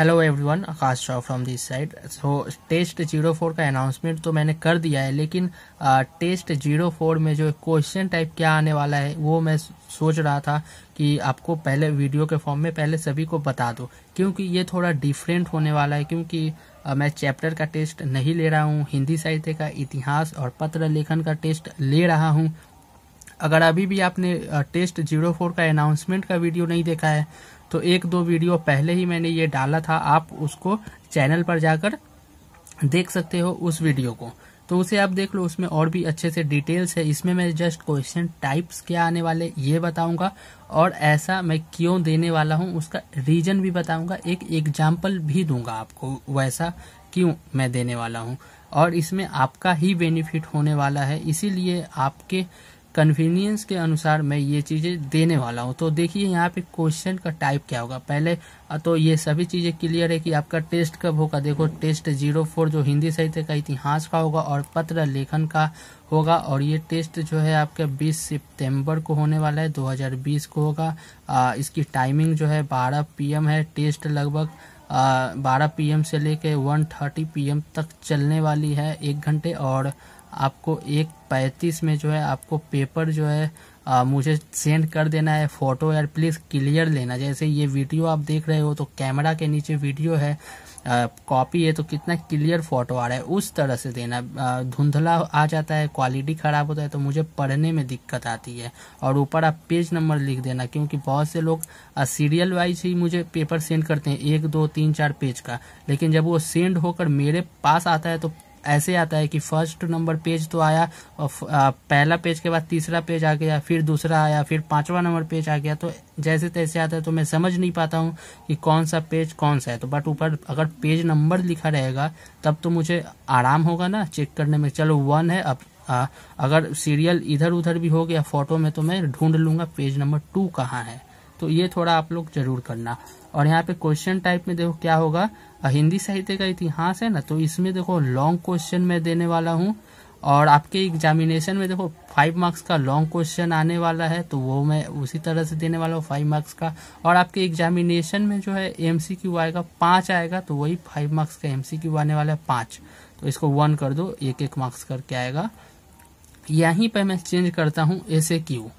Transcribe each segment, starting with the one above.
hello everyone Akash Rao from this side so test zero four का announcement तो मैंने कर दिया है लेकिन आ, टेस्ट जीरो फोर में जो क्वेश्चन टाइप क्या आने वाला है वो मैं सोच रहा था कि आपको पहले वीडियो के फॉर्म में पहले सभी को बता दो क्योंकि ये थोड़ा डिफरेंट होने वाला है क्योंकि आ, मैं चैप्टर का टेस्ट नहीं ले रहा हूँ हिंदी साहित्य का इतिहास और पत्र लेखन का टेस्ट ले रहा हूँ अगर अभी भी आपने टेस्ट जीरो फोर का अनाउंसमेंट का वीडियो नहीं देखा है तो एक दो वीडियो पहले ही मैंने ये डाला था आप उसको चैनल पर जाकर देख सकते हो उस वीडियो को तो उसे आप देख लो उसमें और भी अच्छे से डिटेल्स है इसमें मैं जस्ट क्वेश्चन टाइप्स क्या आने वाले ये बताऊंगा और ऐसा मैं क्यों देने वाला हूं उसका रीजन भी बताऊंगा एक एग्जाम्पल भी दूंगा आपको वैसा क्यों मैं देने वाला हूं और इसमें आपका ही बेनिफिट होने वाला है इसीलिए आपके कन्वीनियंस के अनुसार मैं ये चीज़ें देने वाला हूँ तो देखिए यहाँ पे क्वेश्चन का टाइप क्या होगा पहले तो ये सभी चीज़ें क्लियर है कि आपका टेस्ट कब होगा देखो टेस्ट जीरो फोर जो हिंदी साहित्य का इतिहास का होगा और पत्र लेखन का होगा और ये टेस्ट जो है आपका 20 सितंबर को होने वाला है 2020 को होगा आ, इसकी टाइमिंग जो है 12 पीएम है टेस्ट लगभग बारह पीएम से लेके 1:30 पीएम तक चलने वाली है एक घंटे और आपको एक पैंतीस में जो है आपको पेपर जो है आ, मुझे सेंड कर देना है फोटो यार प्लीज़ क्लियर लेना जैसे ये वीडियो आप देख रहे हो तो कैमरा के नीचे वीडियो है कॉपी है तो कितना क्लियर फोटो आ रहा है उस तरह से देना धुंधला आ जाता है क्वालिटी ख़राब होता है तो मुझे पढ़ने में दिक्कत आती है और ऊपर आप पेज नंबर लिख देना क्योंकि बहुत से लोग सीरियल वाइज ही मुझे पेपर सेंड करते हैं एक दो तीन चार पेज का लेकिन जब वो सेंड होकर मेरे पास आता है तो ऐसे आता है कि फर्स्ट नंबर पेज तो आया और पहला पेज के बाद तीसरा पेज आ गया फिर दूसरा आया फिर पांचवा नंबर पेज आ गया तो जैसे तैसे आता है तो मैं समझ नहीं पाता हूँ कि कौन सा पेज कौन सा है तो बट ऊपर अगर पेज नंबर लिखा रहेगा तब तो मुझे आराम होगा ना चेक करने में चलो वन है अब आ, अगर सीरियल इधर उधर भी हो गया फोटो में तो मैं ढूंढ लूंगा पेज नंबर टू कहाँ है तो ये थोड़ा आप लोग जरूर करना और यहाँ पे क्वेश्चन टाइप में देखो क्या होगा हिंदी साहित्य का इतिहास है ना तो इसमें देखो लॉन्ग क्वेश्चन मैं देने वाला हूँ और आपके एग्जामिनेशन में देखो फाइव मार्क्स का लॉन्ग क्वेश्चन आने वाला है तो वो मैं उसी तरह से देने वाला हूँ फाइव मार्क्स का और आपके एग्जामिनेशन में जो है एम सी क्यू आएगा पाँच आएगा तो वही फाइव मार्क्स का एम सी क्यू आने वाला है पाँच तो इसको वन कर दो एक एक मार्क्स करके आएगा यहीं पर मैं चेंज करता हूँ एस ए क्यू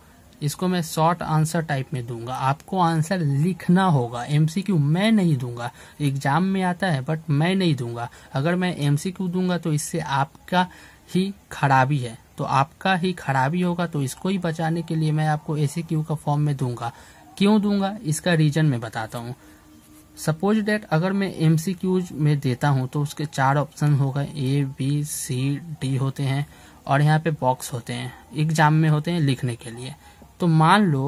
इसको मैं शॉर्ट आंसर टाइप में दूंगा आपको आंसर लिखना होगा एमसीक्यू मैं नहीं दूंगा एग्जाम में आता है बट मैं नहीं दूंगा अगर मैं एमसीक्यू दूंगा तो इससे आपका ही खराबी है तो आपका ही खराबी होगा तो इसको ही बचाने के लिए मैं आपको ए क्यू का फॉर्म में दूंगा क्यों दूंगा इसका रीजन मैं बताता हूँ सपोज डेट अगर मैं एम में देता हूँ तो उसके चार ऑप्शन होगा ए बी सी डी होते हैं और यहाँ पे बॉक्स होते हैं एग्जाम में होते हैं लिखने के लिए तो मान लो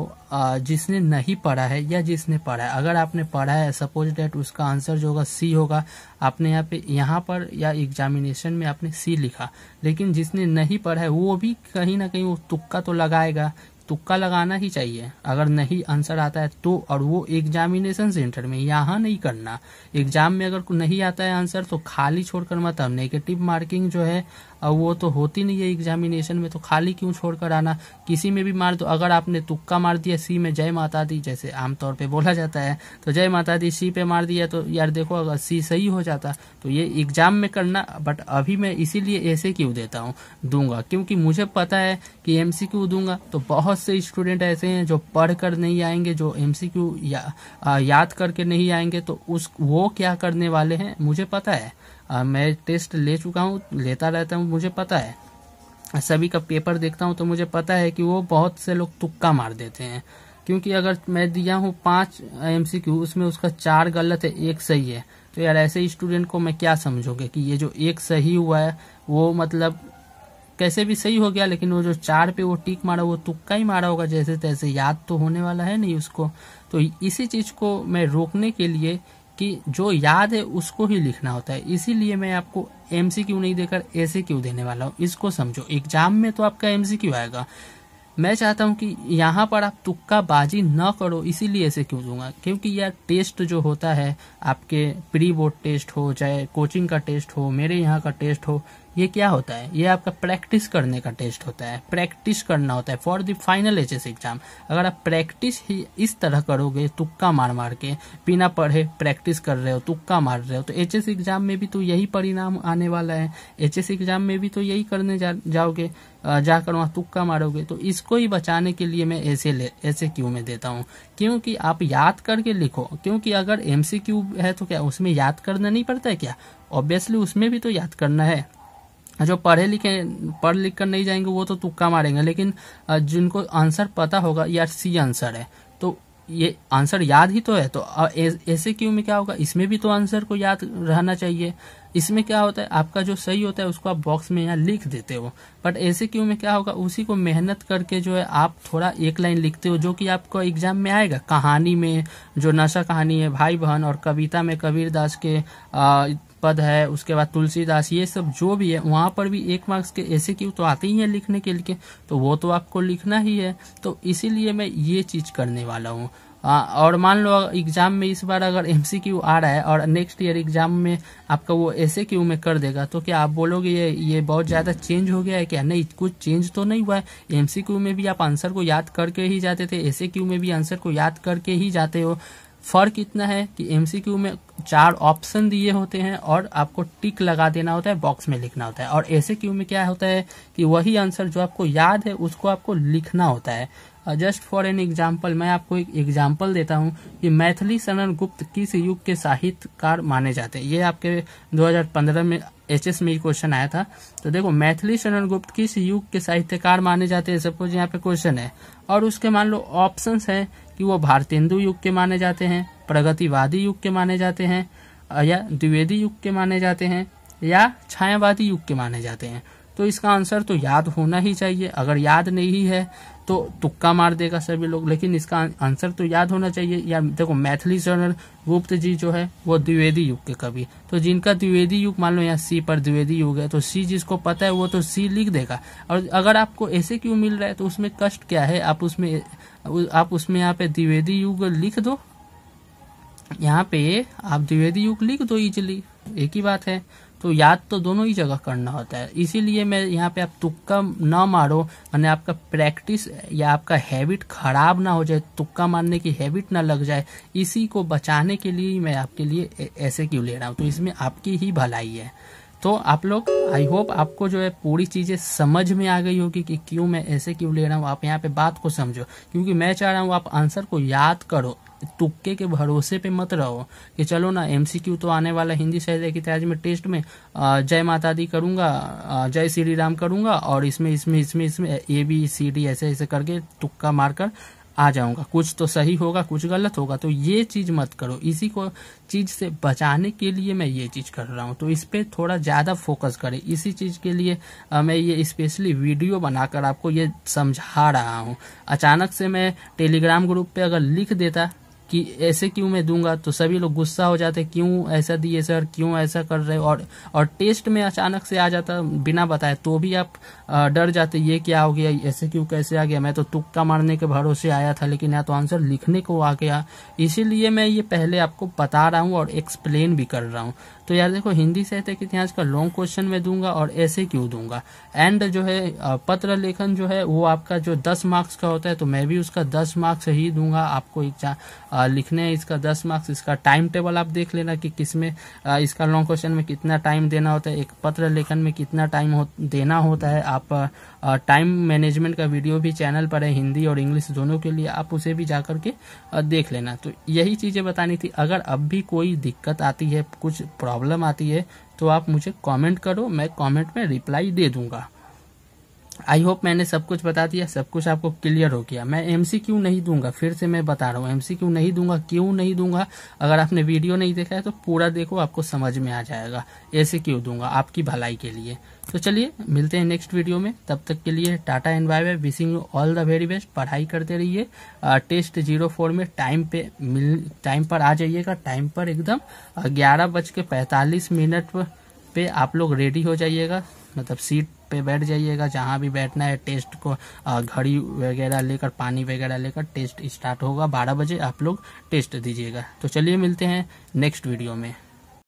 जिसने नहीं पढ़ा है या जिसने पढ़ा है अगर आपने पढ़ा है सपोज डेट उसका आंसर जो होगा सी होगा आपने यहाँ पे यहाँ पर या एग्जामिनेशन में आपने सी लिखा लेकिन जिसने नहीं पढ़ा है वो भी कहीं ना कहीं वो तुक्का तो लगाएगा तुक्का लगाना ही चाहिए अगर नहीं आंसर आता है तो और वो एग्जामिनेशन सेंटर में यहाँ नहीं करना एग्जाम में अगर नहीं आता है आंसर तो खाली छोड़कर मतलब नेगेटिव मार्किंग जो है और वो तो होती नहीं है एग्जामिनेशन में तो खाली क्यों छोड़कर आना किसी में भी मार दो अगर आपने तुक्का मार दिया सी में जय माता दी जैसे आमतौर पर बोला जाता है तो जय माता दी सी पे मार दिया तो यार देखो अगर सी सही हो जाता तो ये एग्जाम में करना बट अभी मैं इसीलिए ऐसे क्यों देता हूँ दूंगा क्योंकि मुझे पता है कि एम दूंगा तो बहुत से स्टूडेंट ऐसे हैं जो पढ़ कर नहीं आएंगे जो एम क्यू याद करके नहीं आएंगे तो उस वो क्या करने वाले हैं मुझे पता है आ, मैं टेस्ट ले चुका हूँ लेता रहता हूँ मुझे पता है सभी का पेपर देखता हूँ तो मुझे पता है कि वो बहुत से लोग तुक्का मार देते हैं क्योंकि अगर मैं दिया हूँ पाँच एम उसमें उसका चार गलत है एक सही है तो यार ऐसे स्टूडेंट को मैं क्या समझोगे कि ये जो एक सही हुआ है वो मतलब कैसे भी सही हो गया लेकिन वो जो चार पे वो टिक मारा वो तुक्का ही मारा होगा जैसे तैसे याद तो होने वाला है नहीं उसको तो इसी चीज को मैं रोकने के लिए कि जो याद है उसको ही लिखना होता है इसीलिए मैं आपको एम क्यू नहीं देकर ऐसे क्यू देने वाला हूँ इसको समझो एग्जाम में तो आपका एम क्यू आएगा मैं चाहता हूँ कि यहाँ पर आप तुक्का बाजी न करो इसीलिए ऐसे क्यों दूंगा क्योंकि यह टेस्ट जो होता है आपके प्री बोर्ड टेस्ट हो चाहे कोचिंग का टेस्ट हो मेरे यहाँ का टेस्ट हो ये क्या होता है ये आपका प्रैक्टिस करने का टेस्ट होता है प्रैक्टिस करना होता है for the final H exam अगर आप प्रैक्टिस ही इस तरह करोगे तुक्का मार मार के बिना पढ़े प्रैक्टिस कर रहे हो तुक्का मार रहे हो तो एच एग्जाम में भी तो यही परिणाम आने वाला है एच एग्जाम में भी तो यही करने जा, जाओगे जाकर वहां तुक्का मारोगे तो इसको ही बचाने के लिए मैं ऐसे ऐसे क्यू में देता हूँ क्योंकि आप याद करके लिखो क्योंकि अगर क्यू है तो क्या उसमें याद करना नहीं पड़ता है क्या ऑब्वियसली उसमें भी तो याद करना है जो पढ़े लिखे पढ़ लिख कर नहीं जाएंगे वो तो तुक्का मारेंगे लेकिन जिनको आंसर पता होगा यार सी आंसर है तो ये आंसर याद ही तो है तो ऐसे क्यू में क्या होगा इसमें भी तो आंसर को याद रहना चाहिए इसमें क्या होता है आपका जो सही होता है उसको आप बॉक्स में यहाँ लिख देते हो बट ऐसे क्यू में क्या होगा उसी को मेहनत करके जो है आप थोड़ा एक लाइन लिखते हो जो कि आपको एग्जाम में आएगा कहानी में जो नशा कहानी है भाई बहन और कविता में कबीर दास के आ, पद है उसके बाद तुलसीदास ये सब जो भी है वहाँ पर भी एक मार्क्स के ऐसे क्यों तो आते ही हैं लिखने के लिए तो वो तो आपको लिखना ही है तो इसीलिए मैं ये चीज़ करने वाला हूँ और मान लो एग्जाम में इस बार अगर एमसीक्यू आ रहा है और नेक्स्ट ईयर एग्जाम में आपका वो ऐसे क्यू में कर देगा तो क्या आप बोलोगे ये ये बहुत ज़्यादा चेंज हो गया है क्या नहीं कुछ चेंज तो नहीं हुआ है एमसीक्यू में भी आप आंसर को याद करके ही जाते थे ऐसे क्यू में भी आंसर को याद करके ही जाते हो फर्क इतना है कि क्यू में चार ऑप्शन दिए होते हैं और आपको टिक लगा देना होता है बॉक्स में लिखना होता है और ऐसे क्यू में क्या होता है कि वही आंसर जो आपको याद है उसको आपको लिखना होता है जस्ट फॉर एन एग्जाम्पल मैं आपको एक एग्जाम्पल देता हूँ कि मैथिली शरण गुप्त किस युग के साहित्यकार माने जाते हैं ये आपके 2015 में एच एस में क्वेश्चन आया था तो देखो मैथिली शरण गुप्त किस युग के साहित्यकार माने जाते हैं सबको यहाँ पे क्वेश्चन है और उसके मान लो ऑप्शन है कि वो भारतेंदु युग के माने जाते हैं प्रगतिवादी युग के माने जाते हैं या द्विवेदी युग के माने जाते हैं या छायावादी युग के माने जाते हैं तो इसका आंसर तो याद होना ही चाहिए अगर याद नहीं है तो तुक्का मार देगा सभी लोग लेकिन इसका आंसर तो याद होना चाहिए या देखो मैथिली जर्नल गुप्त जी जो है वो द्विवेदी युग के कवि तो जिनका द्विवेदी युग मान लो यहाँ सी पर द्विवेदी युग है तो सी जिसको पता है वो तो सी लिख देगा और अगर आपको ऐसे क्यों मिल रहा है तो उसमें कष्ट क्या है आप उसमें आप उसमें यहाँ पे द्विवेदी युग लिख दो यहाँ पे आप द्विवेदी युग लिख दो इजिली एक ही बात है तो याद तो दोनों ही जगह करना होता है इसीलिए मैं यहाँ पे आप तुक्का ना मारो मैंने आपका प्रैक्टिस या आपका हैबिट खराब ना हो जाए तुक्का मारने की हैबिट ना लग जाए इसी को बचाने के लिए मैं आपके लिए ऐसे क्यों ले रहा हूँ तो इसमें आपकी ही भलाई है तो आप लोग आई होप आपको जो है पूरी चीज़ें समझ में आ गई होगी कि क्यों मैं ऐसे क्यों ले रहा हूँ आप यहाँ पे बात को समझो क्योंकि मैं चाह रहा हूँ आप आंसर को याद करो तुक्के के भरोसे पे मत रहो कि चलो ना एमसीक्यू तो आने वाला हिंदी शहर की तैयारी में टेस्ट में जय माता दी करूंगा जय श्री राम करूंगा और इसमें इसमें इसमें इसमें ए बी सी डी ऐसे ऐसे करके तुक्का मारकर आ जाऊंगा कुछ तो सही होगा कुछ गलत होगा तो ये चीज मत करो इसी को चीज से बचाने के लिए मैं ये चीज कर रहा हूँ तो इस पर थोड़ा ज्यादा फोकस करें इसी चीज के लिए आ, मैं ये स्पेशली वीडियो बनाकर आपको ये समझा रहा हूँ अचानक से मैं टेलीग्राम ग्रुप पे अगर लिख देता कि ऐसे क्यों मैं दूंगा तो सभी लोग गुस्सा हो जाते क्यों ऐसा दिए सर क्यों ऐसा कर रहे और और टेस्ट में अचानक से आ जाता बिना बताए तो भी आप डर जाते ये क्या हो गया ऐसे क्यों कैसे आ गया मैं तो तुक्का मारने के भरोसे आया था लेकिन या तो आंसर लिखने को आ गया इसीलिए मैं ये पहले आपको बता रहा हूँ और एक्सप्लेन भी कर रहा हूँ तो यार देखो हिंदी साहित्य के इतिहास का लॉन्ग क्वेश्चन मैं दूंगा और ऐसे क्यों दूंगा एंड जो है पत्र लेखन जो है वो आपका जो दस मार्क्स का होता है तो मैं भी उसका दस मार्क्स ही दूंगा आपको लिखने इसका दस मार्क्स इसका टाइम टेबल आप देख लेना कि किसमें इसका लॉन्ग क्वेश्चन में कितना टाइम देना होता है एक पत्र लेखन में कितना टाइम हो, देना होता है आप टाइम मैनेजमेंट का वीडियो भी चैनल पर है हिंदी और इंग्लिश दोनों के लिए आप उसे भी जाकर के देख लेना तो यही चीजें बतानी थी अगर अब भी कोई दिक्कत आती है कुछ प्रॉब्लम प्रॉब्लम आती है तो आप मुझे कमेंट करो मैं कमेंट में रिप्लाई दे दूंगा आई होप मैंने सब कुछ बता दिया सब कुछ आपको क्लियर हो गया मैं सी क्यू नहीं दूंगा फिर से मैं बता रहा हूँ सी क्यू नहीं दूंगा क्यों नहीं दूंगा अगर आपने वीडियो नहीं देखा है तो पूरा देखो आपको समझ में आ जाएगा ऐसे क्यों दूंगा आपकी भलाई के लिए तो चलिए मिलते हैं नेक्स्ट वीडियो में तब तक के लिए tata and bye bye wishing you all the very best पढ़ाई करते रहिए टेस्ट जीरो फोर में टाइम पे मिल टाइम पर आ जाइएगा टाइम पर एकदम ग्यारह बज के पैंतालीस मिनट पे आप लोग रेडी हो जाइएगा मतलब सीट पे बैठ जाइएगा जहाँ भी बैठना है टेस्ट को घड़ी वगैरह लेकर पानी वगैरह लेकर टेस्ट स्टार्ट होगा बारह बजे आप लोग टेस्ट दीजिएगा तो चलिए मिलते हैं नेक्स्ट वीडियो में